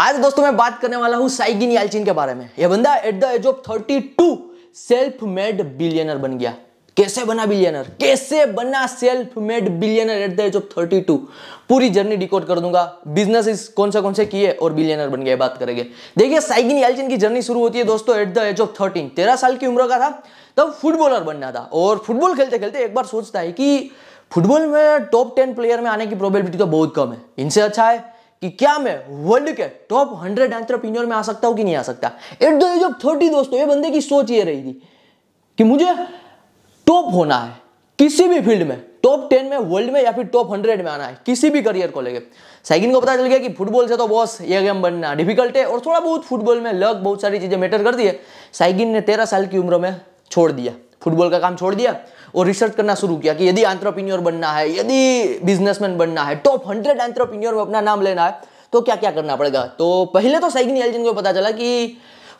आज दोस्तों मैं बात करने वाला हूँ साइगिन यालचिन के बारे में यह बंदा at the age of two self made billionaire बन गया कैसे बना बिलियनर कैसे बना self made billionaire at the age of two पूरी जर्नी डिकोड कर दूंगा बिजनेस कौन सा कौन से किए और बिलियनर बन गए बात करेंगे देखिए साइगिन यालचिन की जर्नी शुरू होती है दोस्तों at the age of thirteen तेरह साल की उम्र का था तब फुटबॉलर बनना था और फुटबॉल खेलते खेलते एक बार सोचता है कि फुटबॉल में टॉप टेन प्लेयर में आने की प्रोबेबिलिटी तो बहुत कम है इनसे अच्छा है कि क्या मैं वर्ल्ड के टॉप हंड्रेड एंट्रप्रीनियर में आ सकता हूं कि नहीं आ सकता at the age of thirty दोस्तों ये बंदे की सोच ये रही थी कि मुझे टॉप होना है किसी भी फील्ड में टॉप टेन में वर्ल्ड में या फिर टॉप हंड्रेड में आना है किसी भी करियर को लेके साइकिन को पता चल गया कि फुटबॉल से तो बॉस ये गेम बनना डिफिकल्ट है और थोड़ा बहुत फुटबॉल में लक बहुत सारी चीज़ें मैटर करती है साइकिन ने तेरह साल की उम्र में छोड़ दिया फुटबॉल का काम छोड़ दिया वो रिसर्च करना शुरू किया कि यदि एंट्रप्रीनियोर बनना है यदि बिजनेसमैन बनना है टॉप हंड्रेड एंट्रप्रीनियोर में अपना नाम लेना है तो क्या क्या करना पड़ेगा तो पहले तो साइगिन एलजिन को पता चला कि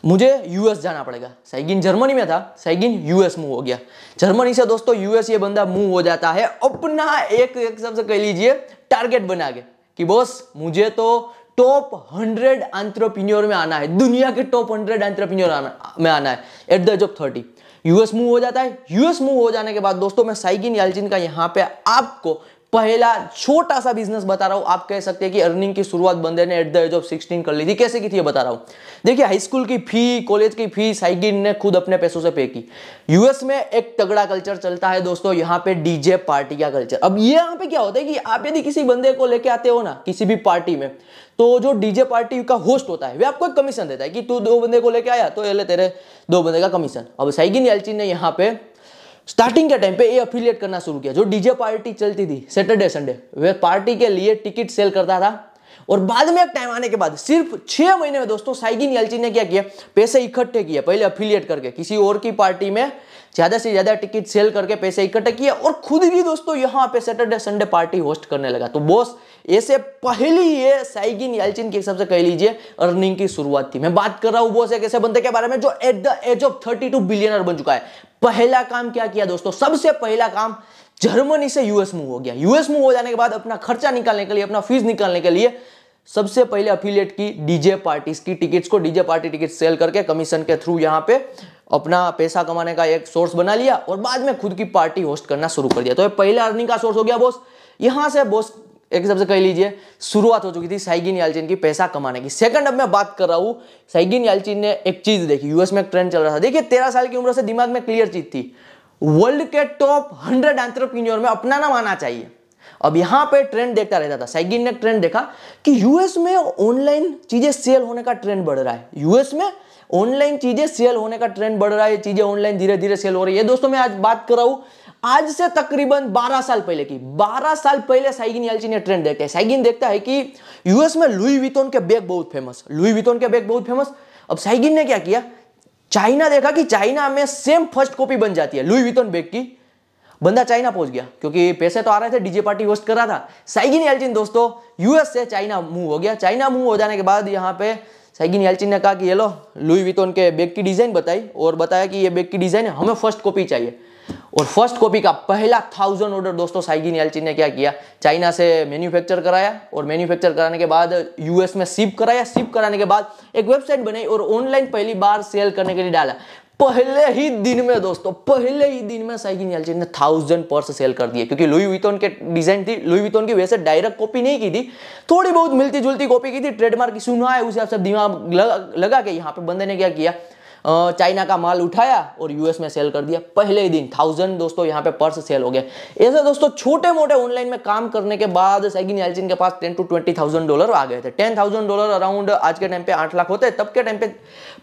मुझे यूएस जाना पड़ेगा साइगिन जर्मनी में था साइगिन यूएस मूव हो गया जर्मनी से दोस्तों यूएस ये बंदा मूव हो जाता है अपना एक एक सबसे कह लीजिए टारगेट बना के कि बॉस मुझे तो टॉप हंड्रेड एंट्रप्रीनियोर में आना है दुनिया के टॉप हंड्रेड एंट्रप्रीनियोर में आना है at the age of thirty US move हो जाता है यूएस मूव हो जाने के बाद दोस्तों मैं साइगिन यालचिन का यहाँ पे आपको पहला छोटा सा बिजनेस बता रहा हूँ आप कह सकते हैं कि अर्निंग की शुरुआत बंदे ने at the age of sixteen कर ली थी कैसे की थी ये बता रहा हूँ देखिए हाई स्कूल की फी कॉलेज की फी साइगिन ने खुद अपने पैसों से पे की यूएस में एक तगड़ा कल्चर चलता है दोस्तों यहाँ पे डीजे पार्टी का कल्चर अब ये यहाँ पे क्या होता है कि आप यदि किसी बंदे को लेके आते हो ना किसी भी पार्टी में तो जो डीजे पार्टी का होस्ट होता है वे आपको एक कमीशन देता है कि तू दो बंदे को लेके आया तो ये ले तेरे दो बंदे का कमीशन अब साइगिन ने यहाँ पे स्टार्टिंग के टाइम पे ये अफिलियट करना शुरू किया जो डीजे पार्टी चलती थी सैटरडे संडे वे पार्टी के लिए टिकट सेल करता था और बाद में एक टाइम आने के बाद सिर्फ छह महीने में दोस्तों साइगिन यलची ने क्या किया पैसे इकट्ठे किए पहले अफिलियट करके किसी और की पार्टी में ज्यादा से ज्यादा टिकट सेल करके पैसे इकट्ठे किए और खुद भी दोस्तों यहाँ पे सैटरडे संडे पार्टी होस्ट करने लगा तो बॉस ऐसे पहली ये साइगिन याल्चिन के हिसाब से कह लीजिए अर्निंग की शुरुआत थी मैं बात कर रहा हूं वो एक ऐसे बंदे के बारे में जो at the age of thirty two billionaire बन चुका है पहला काम क्या किया दोस्तों सबसे पहला काम जर्मनी से यूएस मूव हो गया यूएस मूव हो जाने के बाद अपना खर्चा निकालने के लिए अपना फीस निकालने के लिए सबसे पहले अफिलियट की डीजे पार्टीज की टिकट्स को डीजे पार्टी टिकट सेल करके कमीशन के थ्रू यहाँ पे अपना पैसा कमाने का एक सोर्स बना लिया और बाद में खुद की पार्टी होस्ट करना शुरू कर दिया तो ये पहला अर्निंग का सोर्स हो गया बॉस यहां से बॉस एक हिसाब से कह लीजिए शुरुआत हो चुकी थी साइगिन यालचिन की पैसा कमाने की सेकंड अब मैं बात कर रहा हूँ साइगिन यालचिन ने एक चीज देखी यूएस में एक ट्रेंड चल रहा था देखिए तेरह साल की उम्र से दिमाग में क्लियर चीज थी वर्ल्ड के टॉप हंड्रेड एंट्रप्रीनियोर में अपना नाम आना चाहिए अब यहां पे ट्रेंड देखता रहता था साइगिन ने ट्रेंड देखा कि यूएस में ऑनलाइन चीजें सेल होने का ट्रेंड बढ़ रहा है यूएस में ऑनलाइन चीजें सेल होने का ट्रेंड बढ़ रहा है चीजें ऑनलाइन धीरे धीरे सेल हो रही है दोस्तों मैं आज बात कर रहा हूं आज से तकरीबन 12 साल पहले की 12 साल पहले साइगिन यालची ने ट्रेंड देखते हैं साइगिन देखता है कि यूएस में लुई वितोन के बैग बहुत फेमस लुई वितोन के बैग बहुत फेमस अब साइगिन ने क्या किया चाइना देखा कि चाइना में सेम फर्स्ट कॉपी बन जाती है लुई वितोन बैग की बंदा चाइना पहुंच गया क्योंकि पैसे तो आ रहे थे डीजे पार्टी होस्ट कर रहा था साइगिन यालचिन दोस्तों यूएस से चाइना मूव हो गया चाइना मूव हो जाने के बाद यहाँ पे साइगिन यालचिन ने कहा कि ये लो लुई विटोन के बैग की डिज़ाइन बताई और बताया कि ये बैग की डिज़ाइन है हमें फर्स्ट कॉपी चाहिए और फर्स्ट कॉपी का पहला थाउजेंड ऑर्डर दोस्तों साइगिन एलचिन ने क्या किया चाइना से मैन्युफैक्चर कराया और मैन्युफैक्चर कराने के बाद यूएस में शिप कराया शिप कराने के बाद एक वेबसाइट बनाई और ऑनलाइन पहली बार सेल करने के लिए डाला पहले ही दिन में दोस्तों पहले ही दिन में साइकिन एलचिन ने थाउजेंड पर्स सेल कर दिए क्योंकि लुई वितोन के डिजाइन थी लुई वितोन की वैसे डायरेक्ट कॉपी नहीं की थी थोड़ी बहुत मिलती जुलती कॉपी की थी ट्रेडमार्क इशू ना है उसे आप सब दिमाग लगा के यहाँ पे बंदे ने क्या किया चाइना का माल उठाया और यूएस में सेल कर दिया पहले ही दिन थाउजेंड दोस्तों यहाँ पे पर्स सेल हो गए ऐसे दोस्तों छोटे मोटे ऑनलाइन में काम करने के बाद सैगिन एलचिन के पास ten two twenty thousand dollar आ गए थे टेन थाउजेंड डॉलर अराउंड आज के टाइम पे आठ लाख होते तब के टाइम पे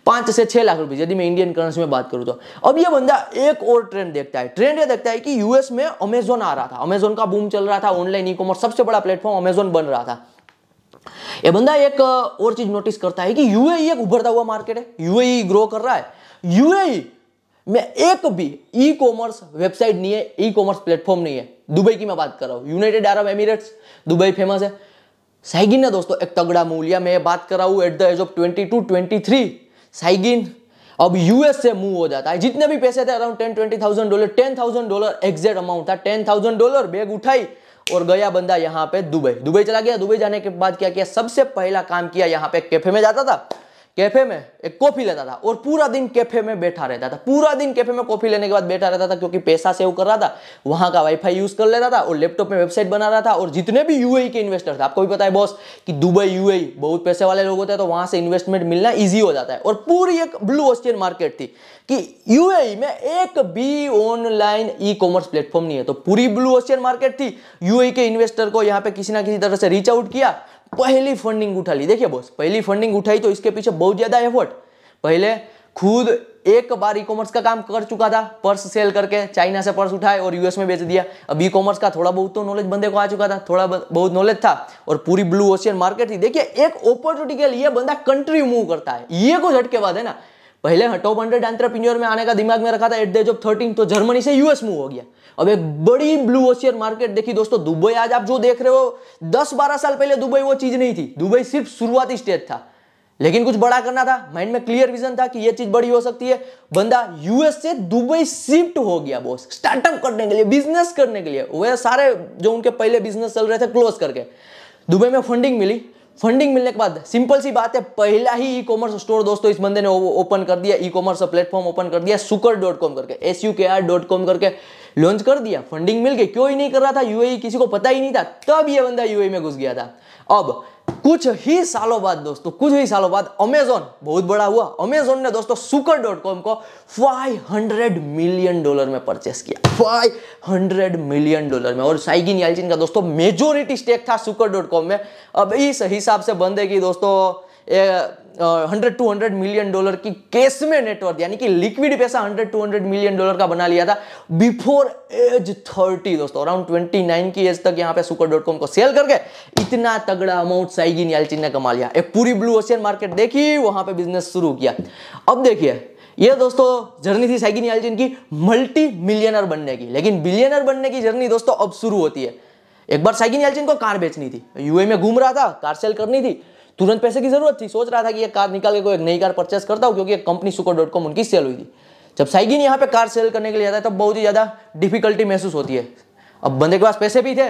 पांच से छह लाख रुपए यदि मैं इंडियन करेंसी में बात करूँ तो अब ये बंदा एक और ट्रेंड देखता है ट्रेंड ये देखता है कि यूएस में अमेजोन आ रहा था अमेजोन का बूम चल रहा था ऑनलाइन ई कॉमर्स सबसे बड़ा प्लेटफॉर्म अमेजोन बन रहा था ये बंदा एक और चीज नोटिस करता है कि यूएई e एक उभरता हुआ मार्केट है यूएई ग्रो e कर रहा है यूएई e में एक भी ई कॉमर्स वेबसाइट नहीं है ई कॉमर्स प्लेटफॉर्म नहीं है दुबई की मैं बात कर रहा हूँ United Arab Emirates Dubai famous है साइगिन ने दोस्तों एक तगड़ा मूव लिया मैं बात कर रहा हूँ at the age of twenty two twenty three Saygin अब यूएस से मूव हो जाता है जितने भी पैसे थे around ten twenty thousand dollar ten thousand dollar exact amount था टेन थाउजेंड डॉलर बैग उठाई और गया बंदा यहाँ पे दुबई दुबई चला गया दुबई जाने के बाद क्या किया सबसे पहला काम किया यहाँ पे कैफे में जाता था कैफे में एक कॉफ़ी लेता था और पूरा दिन कैफे में बैठा रहता था पूरा दिन कैफे में कॉफ़ी लेने के बाद बैठा रहता था क्योंकि पैसा सेव कर रहा था वहां का वाईफाई यूज़ कर लेता था और लैपटॉप में वेबसाइट बना रहा था और जितने भी यूएई e के इन्वेस्टर थे आपको भी पता है बॉस कि दुबई यूएई e बहुत पैसे वाले लोग होते हैं तो वहां से इन्वेस्टमेंट मिलना ईजी हो जाता है और पूरी एक ब्लू ऑस्ट्रियन मार्केट थी कि यूएई e में एक भी ऑनलाइन ई कॉमर्स प्लेटफॉर्म नहीं है तो पूरी ब्लू ऑस्ट्रियन मार्केट थी यूएई के इन्वेस्टर को यहाँ पे किसी ना किसी तरह से रीच आउट किया पहली फंडिंग उठा ली देखिए बॉस पहली फंडिंग उठाई तो इसके पीछे बहुत ज्यादा एफर्ट पहले खुद एक बार ई कॉमर्स का काम कर चुका था पर्स सेल करके चाइना से पर्स उठाए और यूएस में बेच दिया अब ई कॉमर्स का थोड़ा बहुत तो नॉलेज बंदे को आ चुका था थोड़ा बहुत नॉलेज था और पूरी ब्लू ओशियन मार्केट थी देखिए एक अपॉर्चुनिटी के लिए बंदा कंट्री मूव करता है ये कुछ हटके बाद है ना पहले टॉप हंड्रेड एंट्रप्रीनियर में आने का दिमाग में रखा था at the age of thirteen तो जर्मनी से यूएस मूव हो गया अब एक बड़ी ब्लू ओशियर मार्केट देखी दोस्तों दुबई आज आप जो देख रहे हो दस बारह साल पहले दुबई वो चीज नहीं थी दुबई सिर्फ शुरुआती स्टेज था लेकिन कुछ बड़ा करना था माइंड में क्लियर विजन था कि ये चीज बड़ी हो सकती है बंदा यूएस से दुबई शिफ्ट हो गया बॉस स्टार्टअप करने के लिए बिजनेस करने के लिए वह सारे जो उनके पहले बिजनेस चल रहे थे क्लोज करके दुबई में फंडिंग मिली फंडिंग मिलने के बाद सिंपल सी बात है पहला ही ई कॉमर्स स्टोर दोस्तों इस बंदे ने ओपन कर दिया ई कॉमर्स प्लेटफॉर्म ओपन कर दिया सुकर डॉट कॉम करके S U K R dot com करके लॉन्च कर दिया फंडिंग मिल गई क्यों ही नहीं कर रहा था यूएई e किसी को पता ही नहीं था तब ये बंदा यूएई e में घुस गया था अब कुछ ही सालों बाद दोस्तों कुछ ही सालों बाद अमेजोन बहुत बड़ा हुआ अमेजोन ने दोस्तों सुकर डॉट कॉम को 500 मिलियन डॉलर में परचेस किया 500 मिलियन डॉलर में और साइगिन यालचिन का दोस्तों मेजोरिटी स्टेक था सुकर डॉट कॉम में अब इस हिसाब से बंदे की दोस्तों hundred two hundred million dollar की केस में नेटवर्थ यानी कि लिक्विड पैसा hundred two hundred million dollar का बना लिया था बिफोर एज थर्टी दोस्तों अराउंड ट्वेंटी नाइन की एज तक यहाँ पे सुपर डॉट कॉम को सेल करके इतना तगड़ा अमाउंट साइगी नियालचिन ने कमा लिया एक पूरी ब्लू ओशियन मार्केट देखी वहां पे बिजनेस शुरू किया अब देखिए ये दोस्तों जर्नी थी साइगी नियालचिन की मल्टी मिलियनर बनने की लेकिन बिलियनर बनने की जर्नी दोस्तों अब शुरू होती है एक बार साइकिन को कार बेचनी थी यूए में घूम रहा था कार सेल करनी थी तुरंत पैसे की जरूरत थी सोच रहा था कि ये कार निकाल के कोई नई कार परचेस करता हूँ क्योंकि एक कंपनी सुकर डॉट कॉम उनकी सेल हुई थी जब साइगिन यहाँ पे कार सेल करने के लिए जाता है तो बहुत ही ज़्यादा डिफिकल्टी महसूस होती है अब बंदे के पास पैसे भी थे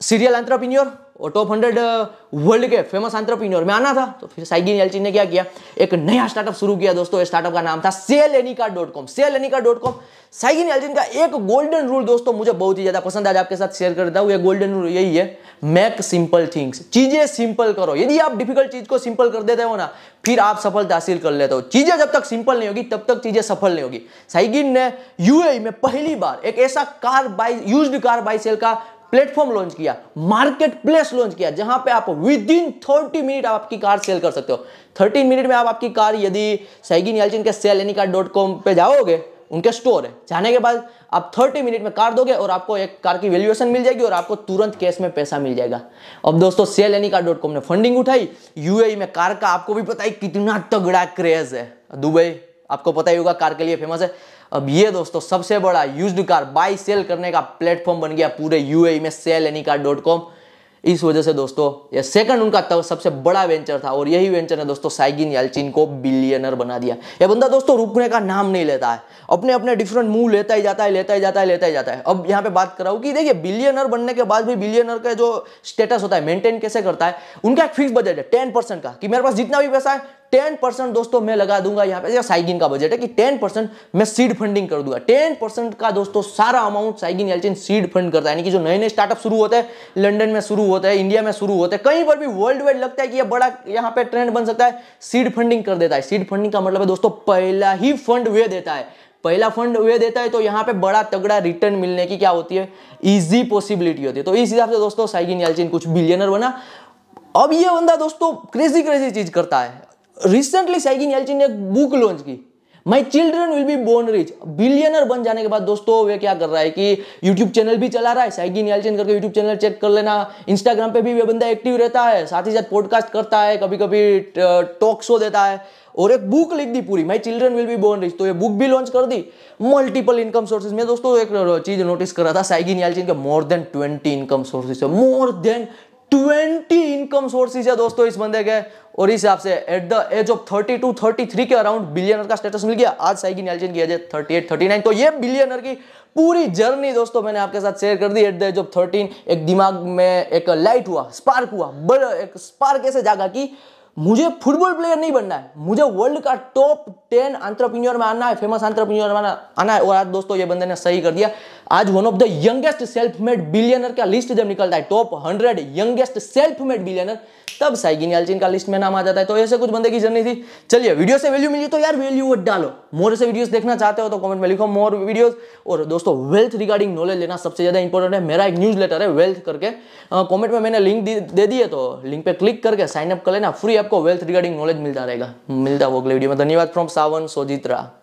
सीरियल एंट्रप्रीनियोर और टॉप हंड्रेड वर्ल्ड के फेमस एंट्रप्रीनियोर में आना था तो फिर साइगिन एलची ने क्या किया एक नया स्टार्टअप शुरू किया दोस्तों स्टार्टअप का नाम था sell any car dot com sell any car dot com Saygin Yalcin का एक गोल्डन रूल दोस्तों मुझे बहुत ही ज़्यादा पसंद आज आपके साथ शेयर करता हूँ ये गोल्डन रूल यही है मेक सिंपल थिंग्स चीज़ें सिंपल करो यदि आप डिफिकल्ट चीज़ को सिंपल कर देते हो ना फिर आप सफलता हासिल कर लेते हो चीज़ें जब तक सिंपल नहीं होगी तब तक चीज़ें सफल नहीं होगी साइगिन ने यूएई e में पहली बार एक ऐसा car buy use car buy sell का प्लेटफॉर्म लॉन्च किया मार्केट प्लेस लॉन्च किया जहां पे आप विद इन थर्टी मिनट आप आपकी कार सेल कर सकते हो थर्टी मिनट में आप आपकी कार यदि सैगिन यालचिन के sell any car dot com पर जाओगे उनके स्टोर है जाने के बाद आप थर्टी मिनट में कार दोगे और आपको एक कार की वैल्यूएशन मिल जाएगी और आपको तुरंत कैश में पैसा मिल जाएगा अब दोस्तों sell any car dot com ने फंडिंग उठाई यूएई e में कार का आपको भी पता है कितना तगड़ा क्रेज है दुबई आपको पता ही होगा कार के लिए फेमस है अब ये दोस्तों सबसे बड़ा यूज्ड कार बाई सेल करने का प्लेटफॉर्म बन गया पूरे यूएई e में sell any car dot com इस वजह से दोस्तों ये सेकंड उनका तब सबसे बड़ा वेंचर था और यही वेंचर ने दोस्तों साइगिन यालचिन को बिलियनर बना दिया ये बंदा दोस्तों रुकने का नाम नहीं लेता है अपने अपने डिफरेंट मूव लेता ही जाता है लेता ही जाता है लेता ही जाता है अब यहाँ पे बात कर रहा हूँ कि देखिए बिलियनर बनने के बाद भी बिलियनर का जो स्टेटस होता है मेंटेन कैसे करता है उनका एक फिक्स बजट है टेन परसेंट का कि मेरे पास जितना भी पैसा है टेन परसेंट दोस्तों मैं लगा दूंगा यहाँ पे साइगिन का बजट है कि टेन परसेंट मैं सीड फंडिंग कर दूंगा टेन परसेंट का दोस्तों सारा amount Saygin Yalcin seed fund करता है यानी कि जो नए नए स्टार्टअप शुरू होते हैं लंडन में शुरू होते हैं इंडिया में शुरू होते हैं कहीं पर भी वर्ल्ड वाइड लगता है कि यह बड़ा यहाँ पे ट्रेंड बन सकता है सीड फंडिंग कर देता है सीड फंडिंग का मतलब है दोस्तों पहला ही फंड वे देता है पहला फंड वे देता है तो यहाँ पे बड़ा तगड़ा रिटर्न मिलने की क्या होती है इजी पॉसिबिलिटी होती है तो इस हिसाब से दोस्तों साइगिन एलचिन कुछ बिलियनर बना अब ये बंदा दोस्तों क्रेजी क्रेजी चीज करता है रिसेंटली साइगिन एलचिन ने एक बुक लॉन्च की my children will be born rich billionaire बन जाने के बाद दोस्तों वे क्या कर रहा है कि यूट्यूब चैनल भी चला रहा है साइगिन एलचिन करके यूट्यूब चैनल चेक कर लेना इंस्टाग्राम पे भी वे बंदा एक्टिव रहता है साथ ही साथ पॉडकास्ट करता है कभी कभी टॉक शो देता है और एक बुक लिख दी पूरी my children will be born rich तो ये बुक भी लॉन्च कर दी मल्टीपल इनकम सोर्सेज में दोस्तों एक चीज नोटिस कर रहा था साइगिन यालचिन के more than twenty income sources more than twenty income sources है दोस्तों इस बंदे के और इस हिसाब से at the age of thirty two thirty three के अराउंड बिलियनर का स्टेटस मिल गया आज साइकिन की age thirty eight thirty nine तो ये बिलियनर की पूरी जर्नी दोस्तों मैंने आपके साथ शेयर कर दी at the age of thirteen एक दिमाग में एक लाइट हुआ स्पार्क हुआ बड़ा एक स्पार्क ऐसे जागा की मुझे फुटबॉल प्लेयर नहीं बनना है मुझे वर्ल्ड का टॉप टेन आंट्रप्रीनियर में आना है फेमस आंट्रप्रीनियर में आना है और आज दोस्तों ये बंदे ने सही कर दिया आज one of the youngest self made billionaire का लिस्ट जब निकलता है top hundred youngest self made billionaire तब साइगिन याल्चिन का लिस्ट में नाम आ जाता है तो ऐसे कुछ बंदे की जर्नी थी चलिए वीडियो से वैल्यू मिली तो यार वैल्यू वट डालो मोर से वीडियोस देखना चाहते हो तो कमेंट में लिखो मोर वीडियोस और दोस्तों वेल्थ रिगार्डिंग नॉलेज लेना सबसे ज़्यादा इंपॉर्टेंट है मेरा एक न्यूज़ है वेल्थ करके कॉमेंट में मैंने लिंक दे दिए तो लिंक पर क्लिक करके साइनअप कर लेना फ्री आपको वेल्थ रिगार्डिंग नॉलेज मिलता रहेगा मिलता वो अगले वीडियो में धन्यवाद फ्रॉम सावन सोजित्रा